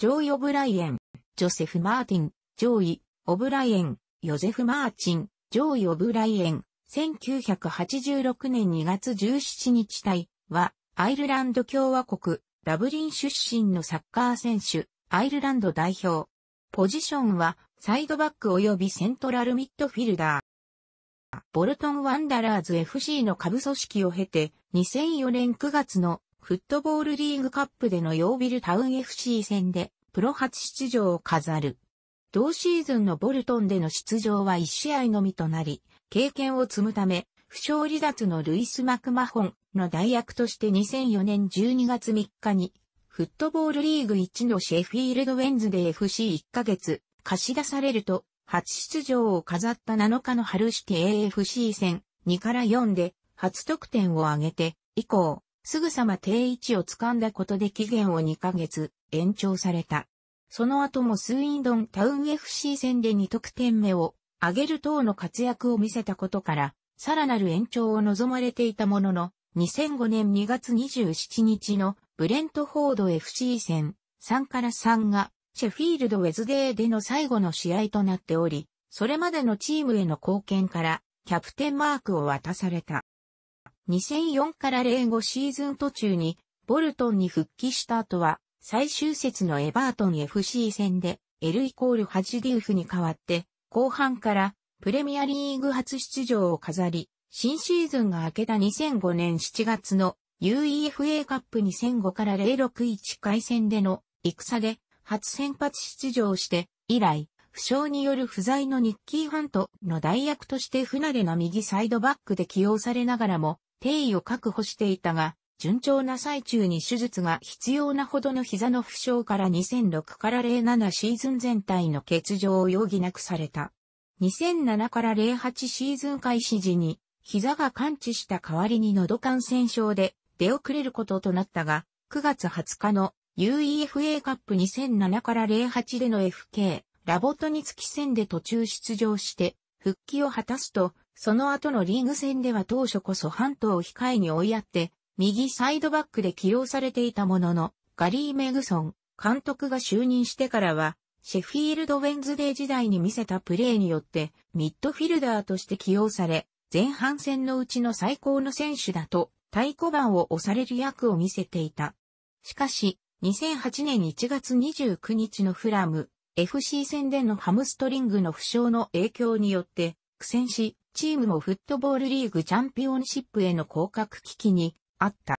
ジョイ・オブライエン、ジョセフ・マーティン、ジョイ・オブライエン、ヨゼフ・マーチン、ジョイ・オブライエン、1986年2月17日隊は、アイルランド共和国、ダブリン出身のサッカー選手、アイルランド代表。ポジションは、サイドバック及びセントラルミッドフィルダー。ボルトン・ワンダラーズ FC の下部組織を経て、2004年9月のフットボールリーグカップでのヨービルタウン FC 戦でプロ初出場を飾る。同シーズンのボルトンでの出場は1試合のみとなり、経験を積むため、不勝離脱のルイス・マクマホンの代役として2004年12月3日に、フットボールリーグ1のシェフィールド・ウェンズで FC1 ヶ月貸し出されると、初出場を飾った7日の春式 AFC 戦2から4で初得点を挙げて、以降、すぐさま定位置を掴んだことで期限を2ヶ月延長された。その後もスウィンドンタウン FC 戦で2得点目を上げる等の活躍を見せたことから、さらなる延長を望まれていたものの、2005年2月27日のブレントフォード FC 戦3から3がシェフィールドウェズデーでの最後の試合となっており、それまでのチームへの貢献からキャプテンマークを渡された。2004から05シーズン途中に、ボルトンに復帰した後は、最終節のエバートン FC 戦で、L イコールハジディウフに代わって、後半からプレミアリーグ初出場を飾り、新シーズンが明けた2005年7月の UEFA カップ2005から061回戦での戦で初先発出場して以来、負傷による不在のニッキーハントの代役として不慣れな右サイドバックで起用されながらも定位を確保していたが、順調な最中に手術が必要なほどの膝の負傷から2006から07シーズン全体の欠場を余儀なくされた。2007から08シーズン開始時に、膝が感知した代わりに喉感染症で出遅れることとなったが、9月20日の UEFA カップ2007から08での FK ラボトにつき戦で途中出場して復帰を果たすとその後のリーグ戦では当初こそ半島を控えに追いやって、右サイドバックで起用されていたものの、ガリー・メグソン、監督が就任してからは、シェフィールド・ウェンズデー時代に見せたプレーによって、ミッドフィルダーとして起用され、前半戦のうちの最高の選手だと、太鼓判を押される役を見せていた。しかし、2008年1月29日のフラム、FC 戦でのハムストリングの負傷の影響によって、苦戦し、チームもフットボールリーグチャンピオンシップへの降格危機にあった。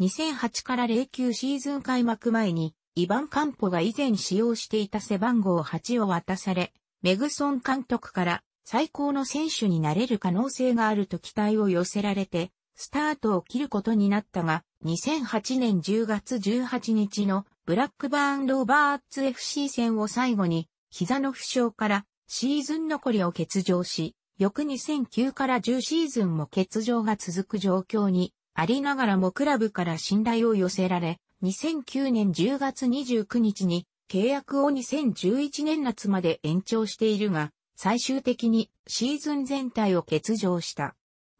2008から09シーズン開幕前に、イバン・カンポが以前使用していた背番号8を渡され、メグソン監督から最高の選手になれる可能性があると期待を寄せられて、スタートを切ることになったが、2008年10月18日のブラックバーン・ローバーツ FC 戦を最後に、膝の負傷からシーズン残りを欠場し、翌2009から10シーズンも欠場が続く状況にありながらもクラブから信頼を寄せられ、2009年10月29日に契約を2011年夏まで延長しているが、最終的にシーズン全体を欠場した。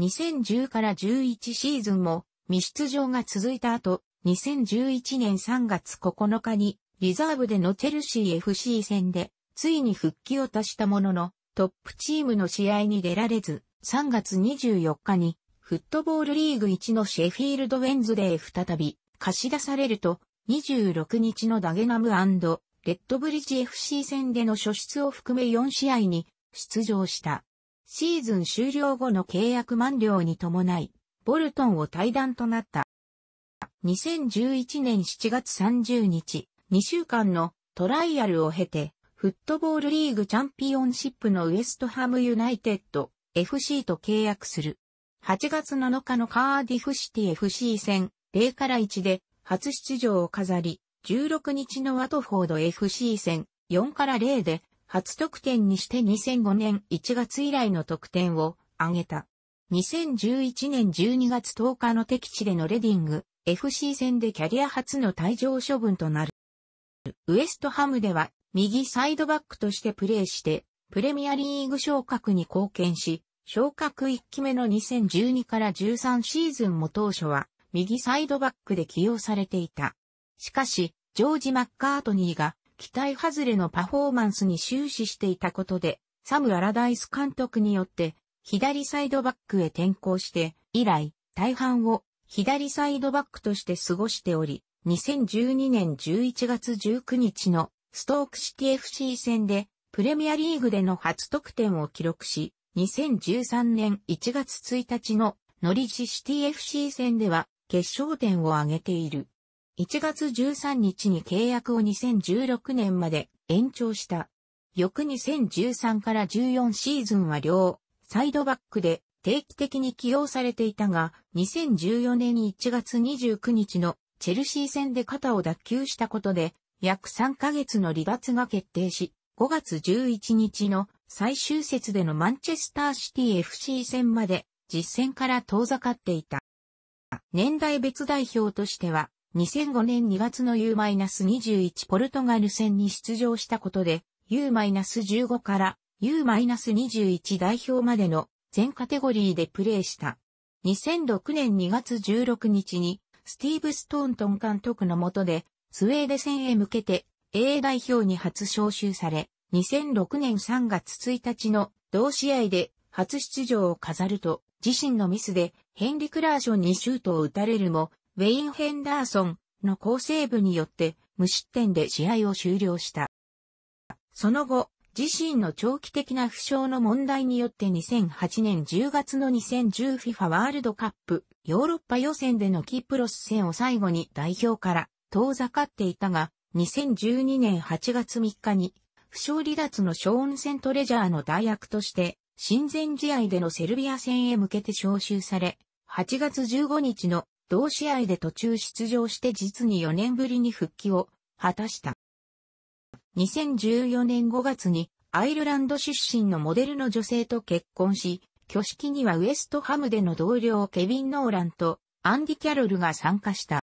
2010から11シーズンも未出場が続いた後、2011年3月9日にリザーブでのチェルシー FC 戦でついに復帰を達したものの、トップチームの試合に出られず、3月24日に、フットボールリーグ1のシェフィールドウェンズデー再び、貸し出されると、26日のダゲナムレッドブリッジ FC 戦での初出を含め4試合に出場した。シーズン終了後の契約満了に伴い、ボルトンを退団となった。2011年7月30日、2週間のトライアルを経て、フットボールリーグチャンピオンシップのウエストハムユナイテッド FC と契約する。8月7日のカーディフシティ FC 戦0から1で初出場を飾り、16日のワトフォード FC 戦4から0で初得点にして2005年1月以来の得点を挙げた。2011年12月10日の敵地でのレディング FC 戦でキャリア初の退場処分となる。ウエストハムでは右サイドバックとしてプレーして、プレミアリーグ昇格に貢献し、昇格1期目の2012から13シーズンも当初は、右サイドバックで起用されていた。しかし、ジョージ・マッカートニーが、期待外れのパフォーマンスに終始していたことで、サム・アラダイス監督によって、左サイドバックへ転向して、以来、大半を左サイドバックとして過ごしており、2012年11月19日のストークシティ FC 戦で、プレミアリーグでの初得点を記録し、2013年1月1日のノリジシティ FC 戦では決勝点を挙げている。1月13日に契約を2016年まで延長した。翌2013から14シーズンは両サイドバックで定期的に起用されていたが、2014年1月29日のチェルシー戦で肩を脱臼したことで約3ヶ月の離脱が決定し、5月11日の最終節でのマンチェスターシティ FC 戦まで実戦から遠ざかっていた。年代別代表としては、2005年2月の U-21 ポルトガル戦に出場したことで、U-15 から U-21 代表までの全カテゴリーでプレーした。2006年2月16日に、スティーブ・ストーントン監督の下で、スウェーデ戦へ向けて A 代表に初招集され、2006年3月1日の同試合で初出場を飾ると、自身のミスでヘンリクラーションにシュートを打たれるも、ウェイン・ヘンダーソンの好セーブによって無失点で試合を終了した。その後、自身の長期的な負傷の問題によって2008年10月の 2010FIFA ワールドカップヨーロッパ予選でのキプロス戦を最後に代表から遠ざかっていたが、2012年8月3日に、負傷離脱のショーン・セントレジャーの代役として、親善試合でのセルビア戦へ向けて招集され、8月15日の同試合で途中出場して実に4年ぶりに復帰を果たした。2014年5月にアイルランド出身のモデルの女性と結婚し、挙式にはウエストハムでの同僚ケビン・ノーランとアンディ・キャロルが参加した。